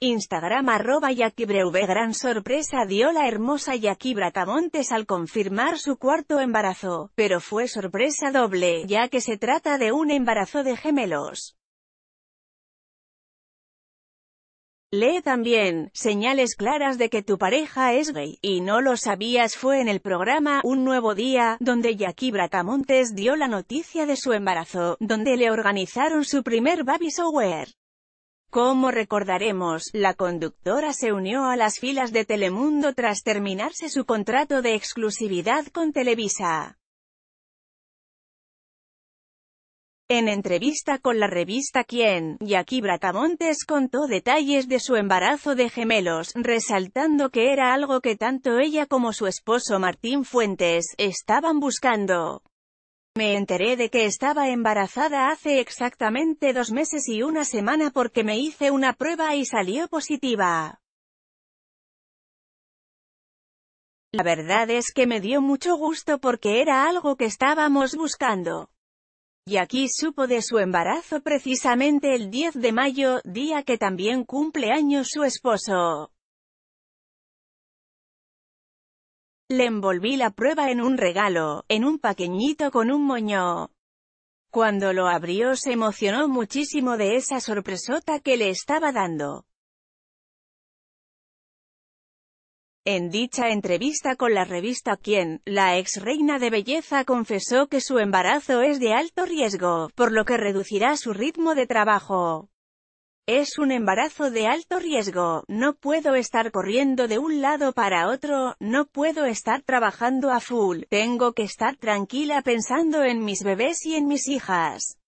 Instagram arroba Breuve Gran sorpresa dio la hermosa Jackie Bracamontes al confirmar su cuarto embarazo, pero fue sorpresa doble, ya que se trata de un embarazo de gemelos. Lee también, señales claras de que tu pareja es gay, y no lo sabías fue en el programa Un Nuevo Día, donde Jackie Bracamontes dio la noticia de su embarazo, donde le organizaron su primer baby shower. Como recordaremos, la conductora se unió a las filas de Telemundo tras terminarse su contrato de exclusividad con Televisa. En entrevista con la revista Quién, Jackie Bracamontes contó detalles de su embarazo de gemelos, resaltando que era algo que tanto ella como su esposo Martín Fuentes, estaban buscando. Me enteré de que estaba embarazada hace exactamente dos meses y una semana porque me hice una prueba y salió positiva. La verdad es que me dio mucho gusto porque era algo que estábamos buscando. Y aquí supo de su embarazo precisamente el 10 de mayo, día que también cumple años su esposo. Le envolví la prueba en un regalo, en un paqueñito con un moño. Cuando lo abrió se emocionó muchísimo de esa sorpresota que le estaba dando. En dicha entrevista con la revista Quien, la ex reina de belleza confesó que su embarazo es de alto riesgo, por lo que reducirá su ritmo de trabajo. Es un embarazo de alto riesgo, no puedo estar corriendo de un lado para otro, no puedo estar trabajando a full, tengo que estar tranquila pensando en mis bebés y en mis hijas.